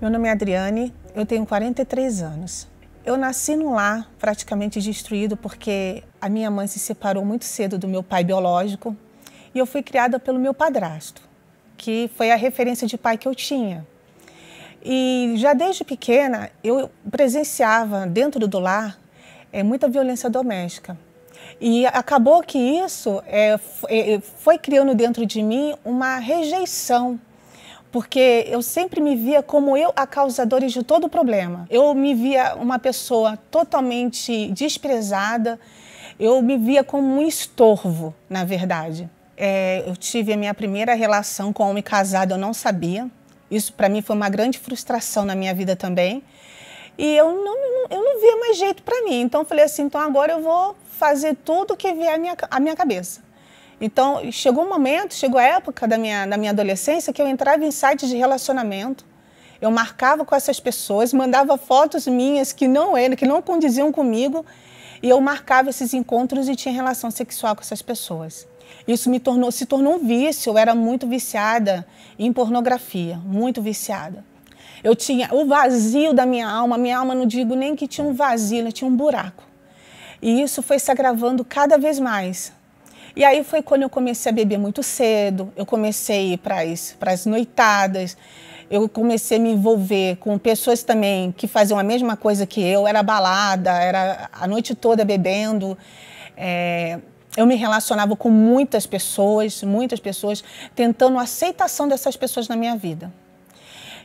Meu nome é Adriane, eu tenho 43 anos. Eu nasci num lar praticamente destruído porque a minha mãe se separou muito cedo do meu pai biológico e eu fui criada pelo meu padrasto, que foi a referência de pai que eu tinha. E já desde pequena eu presenciava dentro do lar é, muita violência doméstica. E acabou que isso é, foi criando dentro de mim uma rejeição porque eu sempre me via como eu a causadora de todo o problema. Eu me via uma pessoa totalmente desprezada, eu me via como um estorvo, na verdade. É, eu tive a minha primeira relação com um homem casado, eu não sabia. Isso para mim foi uma grande frustração na minha vida também. E eu não, eu não via mais jeito para mim. Então eu falei assim, então agora eu vou fazer tudo que vier à minha, à minha cabeça. Então, chegou um momento, chegou a época da minha, da minha adolescência que eu entrava em sites de relacionamento. Eu marcava com essas pessoas, mandava fotos minhas que não eram, que não condiziam comigo, e eu marcava esses encontros e tinha relação sexual com essas pessoas. Isso me tornou, se tornou um vício, eu era muito viciada em pornografia, muito viciada. Eu tinha o vazio da minha alma, minha alma não digo nem que tinha um vazio, tinha um buraco. E isso foi se agravando cada vez mais. E aí foi quando eu comecei a beber muito cedo, eu comecei a ir para as noitadas, eu comecei a me envolver com pessoas também que faziam a mesma coisa que eu, era balada, era a noite toda bebendo. É, eu me relacionava com muitas pessoas, muitas pessoas, tentando a aceitação dessas pessoas na minha vida.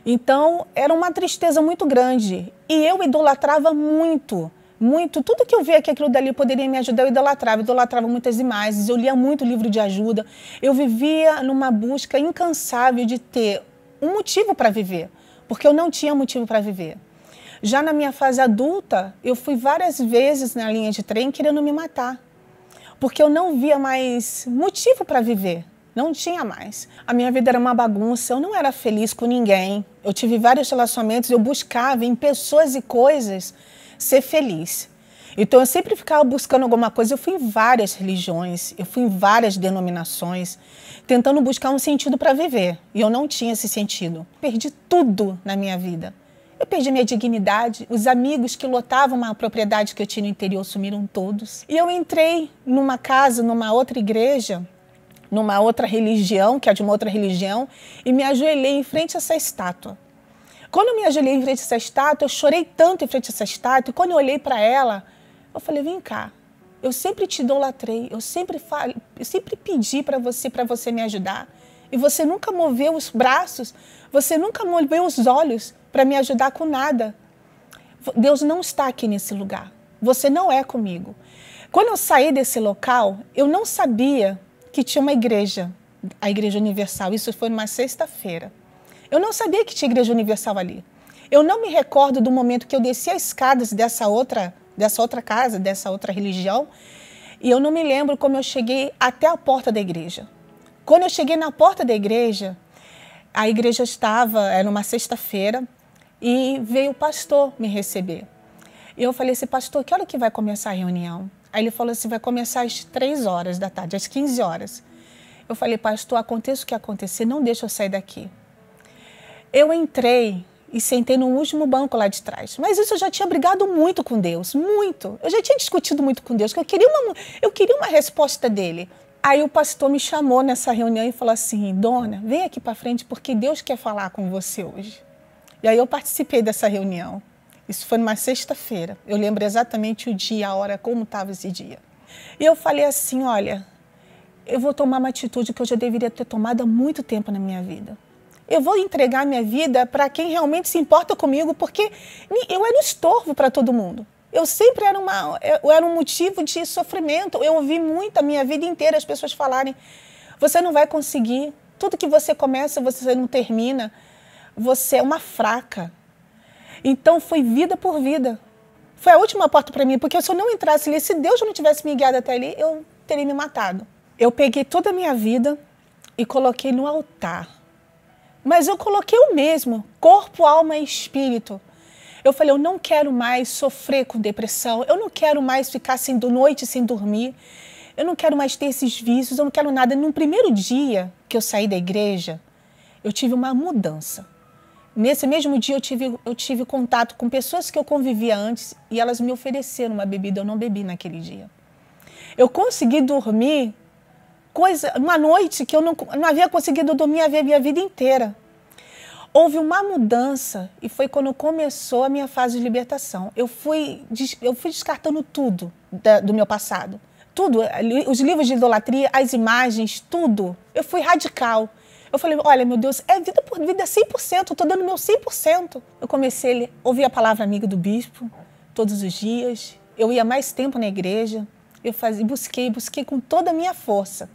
Então, era uma tristeza muito grande. E eu idolatrava muito muito, tudo que eu via que aquilo dali poderia me ajudar, eu idolatrava, eu idolatrava muitas imagens, eu lia muito livro de ajuda, eu vivia numa busca incansável de ter um motivo para viver, porque eu não tinha motivo para viver. Já na minha fase adulta, eu fui várias vezes na linha de trem querendo me matar, porque eu não via mais motivo para viver. Não tinha mais. A minha vida era uma bagunça, eu não era feliz com ninguém. Eu tive vários relacionamentos, eu buscava em pessoas e coisas ser feliz. Então eu sempre ficava buscando alguma coisa. Eu fui em várias religiões, eu fui em várias denominações, tentando buscar um sentido para viver. E eu não tinha esse sentido. Perdi tudo na minha vida. Eu perdi minha dignidade, os amigos que lotavam uma propriedade que eu tinha no interior sumiram todos. E eu entrei numa casa, numa outra igreja, numa outra religião, que é de uma outra religião, e me ajoelhei em frente a essa estátua. Quando eu me ajoelhei em frente a essa estátua, eu chorei tanto em frente a essa estátua, e quando eu olhei para ela, eu falei: vem cá, eu sempre te idolatrei, eu sempre, falei, eu sempre pedi para você, para você me ajudar. E você nunca moveu os braços, você nunca moveu os olhos para me ajudar com nada. Deus não está aqui nesse lugar. Você não é comigo. Quando eu saí desse local, eu não sabia que tinha uma igreja, a Igreja Universal. Isso foi numa sexta-feira. Eu não sabia que tinha Igreja Universal ali. Eu não me recordo do momento que eu desci as escadas dessa outra, dessa outra casa, dessa outra religião, e eu não me lembro como eu cheguei até a porta da igreja. Quando eu cheguei na porta da igreja, a igreja estava, era uma sexta-feira, e veio o pastor me receber. E eu falei assim, pastor, que hora que vai começar a reunião? Aí ele falou assim, vai começar às três horas da tarde, às 15 horas. Eu falei, pastor, aconteça o que acontecer, não deixa eu sair daqui. Eu entrei e sentei no último banco lá de trás. Mas isso eu já tinha brigado muito com Deus, muito. Eu já tinha discutido muito com Deus, que eu queria uma, eu queria uma resposta dele. Aí o pastor me chamou nessa reunião e falou assim: "Dona, vem aqui para frente porque Deus quer falar com você hoje". E aí eu participei dessa reunião. Isso foi numa sexta-feira. Eu lembro exatamente o dia, a hora, como estava esse dia. E eu falei assim: "Olha, eu vou tomar uma atitude que eu já deveria ter tomado há muito tempo na minha vida eu vou entregar minha vida para quem realmente se importa comigo, porque eu era um estorvo para todo mundo. Eu sempre era, uma, eu era um motivo de sofrimento. Eu ouvi muito a minha vida inteira as pessoas falarem: você não vai conseguir, tudo que você começa você não termina, você é uma fraca. Então foi vida por vida. Foi a última porta para mim, porque se eu não entrasse ali, se Deus não tivesse me guiado até ali, eu teria me matado. Eu peguei toda a minha vida e coloquei no altar mas eu coloquei o mesmo, corpo, alma e espírito. Eu falei, eu não quero mais sofrer com depressão, eu não quero mais ficar sem noite sem dormir, eu não quero mais ter esses vícios, eu não quero nada. No primeiro dia que eu saí da igreja, eu tive uma mudança. Nesse mesmo dia eu tive, eu tive contato com pessoas que eu convivia antes e elas me ofereceram uma bebida, eu não bebi naquele dia. Eu consegui dormir coisa, uma noite que eu não, não havia conseguido dormir a minha vida inteira. Houve uma mudança e foi quando começou a minha fase de libertação. Eu fui, eu fui descartando tudo da, do meu passado. Tudo, os livros de idolatria, as imagens, tudo. Eu fui radical. Eu falei, olha, meu Deus, é vida por vida 100%, é eu tô dando meu 100%. Eu comecei a ouvir a palavra amiga do bispo todos os dias. Eu ia mais tempo na igreja. Eu fazia, busquei, busquei com toda a minha força.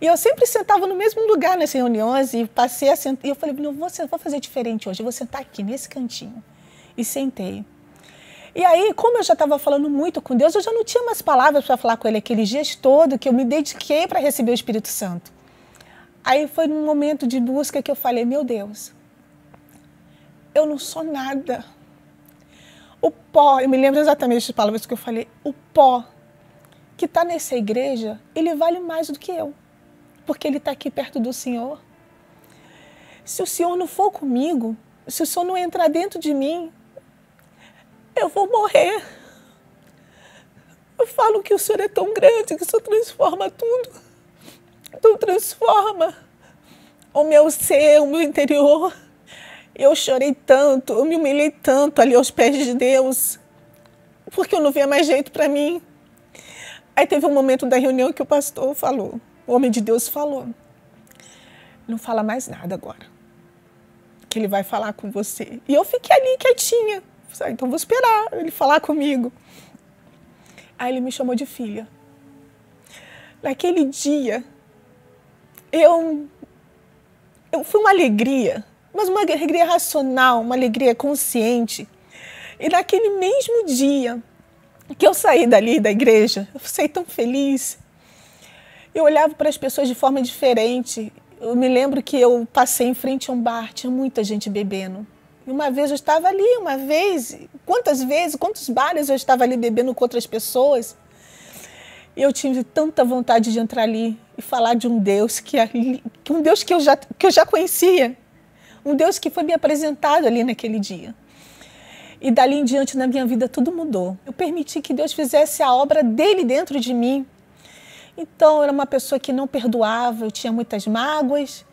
E eu sempre sentava no mesmo lugar nas reuniões e passei a sentar. E eu falei, não, vou, vou fazer diferente hoje, eu vou sentar aqui nesse cantinho. E sentei. E aí, como eu já estava falando muito com Deus, eu já não tinha mais palavras para falar com Ele aqueles dias todo que eu me dediquei para receber o Espírito Santo. Aí foi num momento de busca que eu falei: Meu Deus, eu não sou nada. O pó, eu me lembro exatamente das palavras que eu falei: o pó que está nessa igreja, ele vale mais do que eu porque ele está aqui perto do Senhor. Se o Senhor não for comigo, se o Senhor não entrar dentro de mim, eu vou morrer. Eu falo que o Senhor é tão grande que o Senhor transforma tudo. Tu transforma o meu ser, o meu interior. Eu chorei tanto, eu me humilhei tanto ali aos pés de Deus, porque eu não via mais jeito para mim. Aí teve um momento da reunião que o pastor falou: o homem de Deus falou. Não fala mais nada agora. Que ele vai falar com você. E eu fiquei ali quietinha. Ah, então vou esperar ele falar comigo. Aí ele me chamou de filha. Naquele dia, eu, eu fui uma alegria, mas uma alegria racional, uma alegria consciente. E naquele mesmo dia que eu saí dali da igreja, eu saí tão feliz, eu olhava para as pessoas de forma diferente. Eu me lembro que eu passei em frente a um bar, tinha muita gente bebendo. E uma vez eu estava ali, uma vez, quantas vezes, quantos bares eu estava ali bebendo com outras pessoas. E eu tive tanta vontade de entrar ali e falar de um Deus que é um Deus que eu já que eu já conhecia, um Deus que foi me apresentado ali naquele dia. E dali em diante na minha vida tudo mudou. Eu permiti que Deus fizesse a obra dele dentro de mim. Então, eu era uma pessoa que não perdoava, eu tinha muitas mágoas,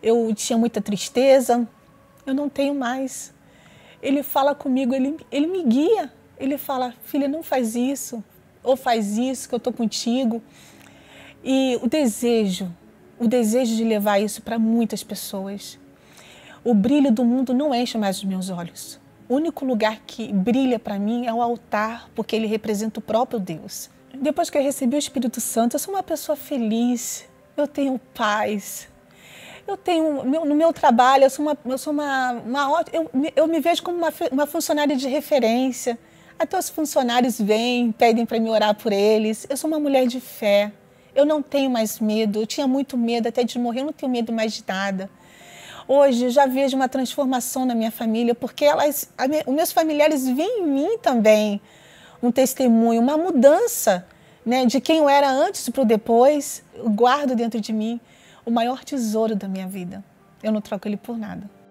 eu tinha muita tristeza, eu não tenho mais. Ele fala comigo, ele, ele me guia, ele fala: filha, não faz isso, ou faz isso, que eu estou contigo. E o desejo, o desejo de levar isso para muitas pessoas. O brilho do mundo não enche mais os meus olhos. O único lugar que brilha para mim é o altar, porque ele representa o próprio Deus depois que eu recebi o Espírito Santo, eu sou uma pessoa feliz, eu tenho paz. Eu tenho, meu, no meu trabalho, eu sou uma, eu, sou uma, uma eu, eu me vejo como uma, uma funcionária de referência. Até os funcionários vêm, pedem para me orar por eles. Eu sou uma mulher de fé. Eu não tenho mais medo. Eu tinha muito medo até de morrer. Eu não tenho medo mais de nada. Hoje eu já vejo uma transformação na minha família, porque elas, a, os meus familiares vêm em mim também um testemunho, uma mudança né, de quem eu era antes para o depois. Eu guardo dentro de mim o maior tesouro da minha vida. Eu não troco ele por nada.